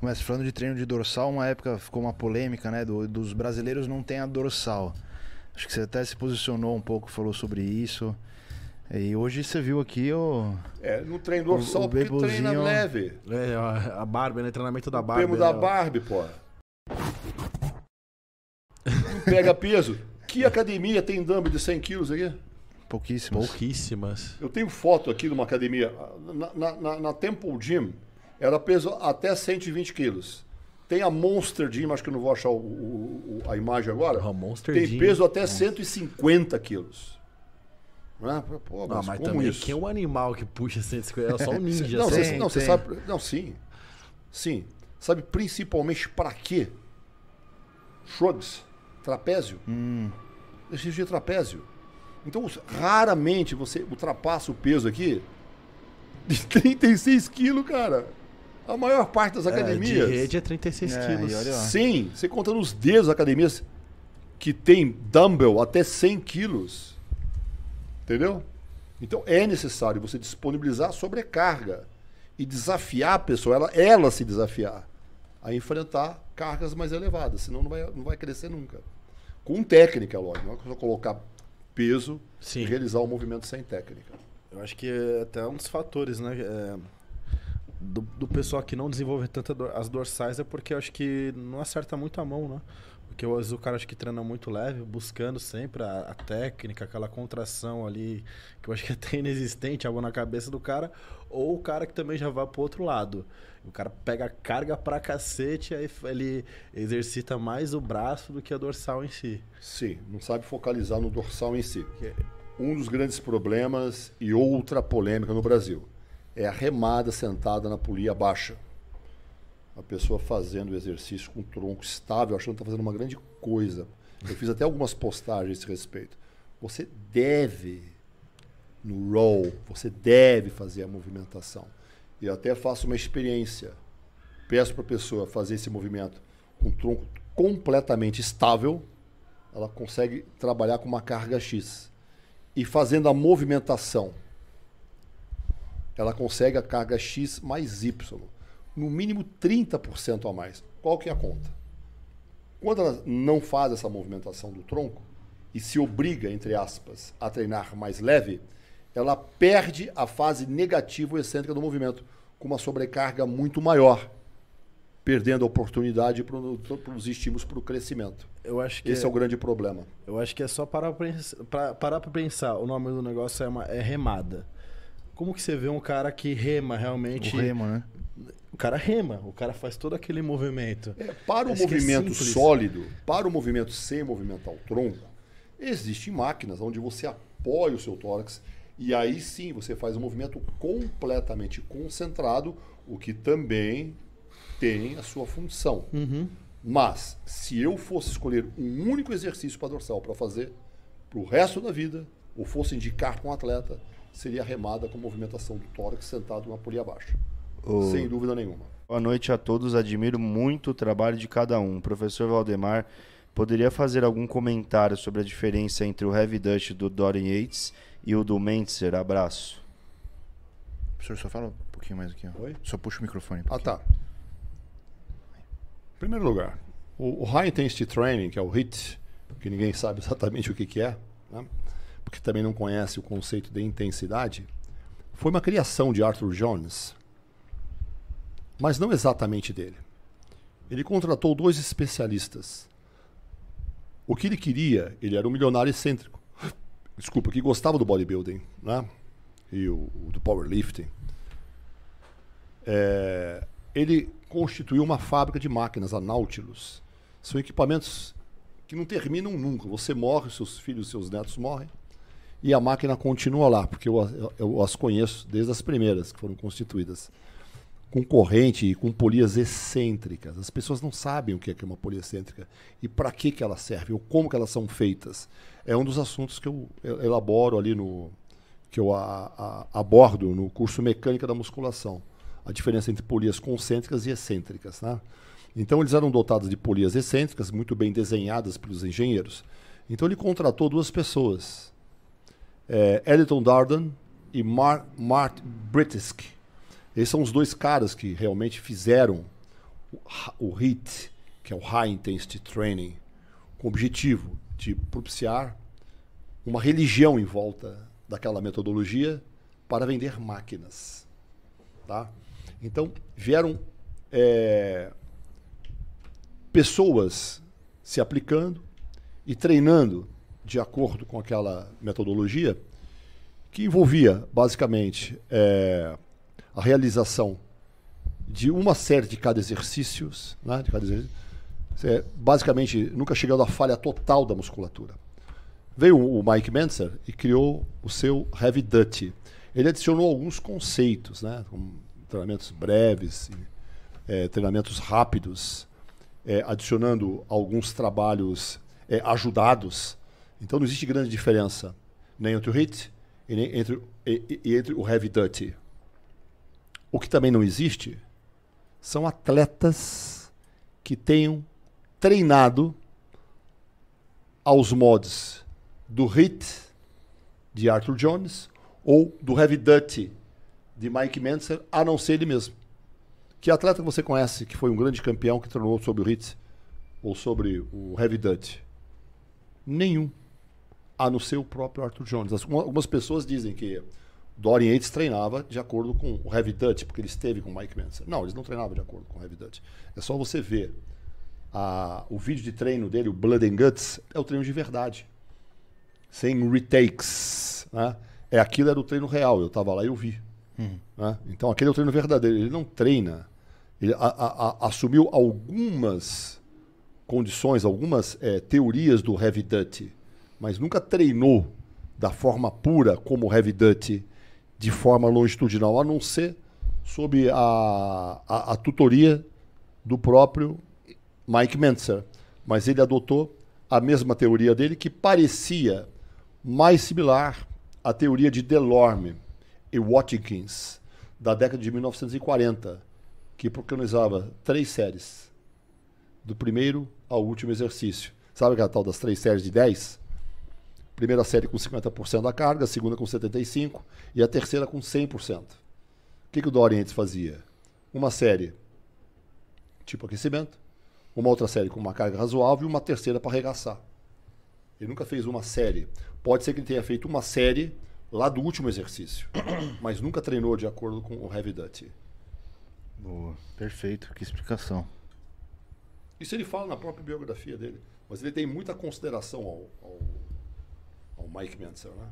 Mas falando de treino de dorsal, uma época ficou uma polêmica, né? Do, dos brasileiros não tem a dorsal. Acho que você até se posicionou um pouco, falou sobre isso. E hoje você viu aqui o. É, no treino dorsal, o, o porque treina leve. É, a Barbie, né? Treinamento da Barbie. O da é, Barbie, pô. Pega peso. Que academia tem dumbbell de 100 quilos aqui? Pouquíssimas. Pouquíssimas. Eu tenho foto aqui de uma academia. Na, na, na Temple Gym, era peso até 120 quilos. Tem a Monster Gym, acho que eu não vou achar o, o, o, a imagem agora. A ah, Monster Tem peso até 150 quilos. Né? Pô, ah, mas, não, mas como também, isso? quem é um animal que puxa 150? É só um ninja. não, você, não, sabe... Não, sim. Sim. Sabe principalmente para quê? Shrugs. Trapézio. Hum. Exercício tipo de trapézio. Então, raramente você ultrapassa o peso aqui de 36 quilos, cara. A maior parte das é, academias. É, de rede é 36 é, quilos. Sim, você conta nos dedos academias que tem dumbbell até 100 quilos. Entendeu? Então é necessário você disponibilizar sobrecarga e desafiar a pessoa, ela, ela se desafiar a enfrentar cargas mais elevadas, senão não vai, não vai crescer nunca. Com técnica, é lógico. Não é só colocar peso Sim. e realizar o um movimento sem técnica. Eu acho que é até um dos fatores, né? É do, do pessoal que não desenvolve tanto as dorsais é porque eu acho que não acerta muito a mão, né? Porque às vezes o cara acho que treina muito leve, buscando sempre a, a, técnica, aquela contração ali, que eu acho que é até inexistente, algo na cabeça do cara, ou o cara que também já vai pro outro lado. O cara pega carga pra cacete, aí ele exercita mais o braço do que a dorsal em si. Sim, não sabe focalizar no dorsal em si. É um dos grandes problemas e outra polêmica no Brasil é a remada sentada na polia baixa. A pessoa fazendo o exercício com o tronco estável, achando que está fazendo uma grande coisa. Eu fiz até algumas postagens a esse respeito. Você deve, no roll, você deve fazer a movimentação. Eu até faço uma experiência. Peço para a pessoa fazer esse movimento com o tronco completamente estável, ela consegue trabalhar com uma carga X. E fazendo a movimentação ela consegue a carga X mais Y, no mínimo 30% a mais. Qual que é a conta? Quando ela não faz essa movimentação do tronco e se obriga, entre aspas, a treinar mais leve, ela perde a fase negativa ou excêntrica do movimento, com uma sobrecarga muito maior, perdendo a oportunidade para os estímulos para o crescimento. Eu acho que Esse é, é, o grande problema. Eu acho que é só parar para pensar. O nome do negócio é, uma, é remada como que você vê um cara que rema realmente? O rema, né? O cara rema, o cara faz todo aquele movimento. É, para Parece o é movimento é sólido, para o movimento sem movimentar o tronco, existem máquinas onde você apoia o seu tórax e aí sim você faz um movimento completamente concentrado, o que também tem a sua função. Uhum. Mas se eu fosse escolher um único exercício para dorsal para fazer para o resto da vida, ou fosse indicar para um atleta, seria remada com movimentação do tórax sentado numa polia baixa. Oh. Sem dúvida nenhuma. Boa noite a todos, admiro muito o trabalho de cada um. Professor Valdemar, poderia fazer algum comentário sobre a diferença entre o heavy dust do Dorian Yates e o do Mentzer? Abraço. Professor, só fala um pouquinho mais aqui. Ó. Oi? Só puxa o microfone. Um ah, tá. Em primeiro lugar, o High Intensity Training, que é o HIT, que ninguém sabe exatamente o que, que é, né? porque também não conhece o conceito de intensidade, foi uma criação de Arthur Jones, mas não exatamente dele. Ele contratou dois especialistas. O que ele queria, ele era um milionário excêntrico, desculpa, que gostava do bodybuilding, né? E o, do powerlifting. É, ele constituiu uma fábrica de máquinas, a Nautilus. São equipamentos que não terminam nunca. Você morre, seus filhos, seus netos morrem e a máquina continua lá, porque eu, eu as conheço desde as primeiras que foram constituídas com corrente e com polias excêntricas. As pessoas não sabem o que é, é uma polia excêntrica e para que, que ela serve ou como que elas são feitas. É um dos assuntos que eu elaboro ali no que eu a, a, abordo no curso mecânica da musculação. A diferença entre polias concêntricas e excêntricas, né? Então eles eram dotados de polias excêntricas muito bem desenhadas pelos engenheiros. Então ele contratou duas pessoas é, Darden e Mar Mart Britisk. Esses são os dois caras que realmente fizeram o, o HIT, que é o High Intensity Training, com o objetivo de propiciar uma religião em volta daquela metodologia para vender máquinas. Tá? Então, vieram é, pessoas se aplicando e treinando de acordo com aquela metodologia, que envolvia, basicamente, é, a realização de uma série de cada exercícios, né, de cada exercício, basicamente nunca chegando à falha total da musculatura. Veio o Mike Mentzer e criou o seu Heavy Duty. Ele adicionou alguns conceitos, né, como treinamentos breves, é, treinamentos rápidos, é, adicionando alguns trabalhos é, ajudados então não existe grande diferença nem entre o hit e, nem entre, e, e entre o heavy duty. O que também não existe são atletas que tenham treinado aos mods do hit de Arthur Jones ou do heavy duty de Mike Mentzer, a não ser ele mesmo. Que atleta você conhece que foi um grande campeão que treinou sobre o hit ou sobre o heavy duty? Nenhum a não ser o próprio Arthur Jones. As, algumas pessoas dizem que Dorian Yates treinava de acordo com o Heavy Dutch, porque ele esteve com o Mike Manson. Não, eles não treinavam de acordo com o Heavy Dutch. É só você ver a, o vídeo de treino dele, o Blood and Guts, é o treino de verdade. Sem retakes. Né? É, aquilo era o treino real. Eu estava lá e eu vi. Uhum. Né? Então aquele é o treino verdadeiro. Ele não treina. Ele a, a, a, assumiu algumas condições, algumas é, teorias do Heavy Dutch mas nunca treinou da forma pura como heavy duty, de forma longitudinal, a não ser sob a, a, a tutoria do próprio Mike Mentzer. Mas ele adotou a mesma teoria dele, que parecia mais similar à teoria de Delorme e Watkins, da década de 1940, que preconizava três séries, do primeiro ao último exercício. Sabe aquela tal das três séries de dez? primeira série com 50% da carga, a segunda com 75% e a terceira com 100%. O que, que o Dorian antes fazia? Uma série tipo aquecimento, uma outra série com uma carga razoável e uma terceira para arregaçar. Ele nunca fez uma série. Pode ser que ele tenha feito uma série lá do último exercício, mas nunca treinou de acordo com o heavy duty. Boa, perfeito, que explicação. Isso ele fala na própria biografia dele, mas ele tem muita consideração ao, ao o Mike Menzel, né?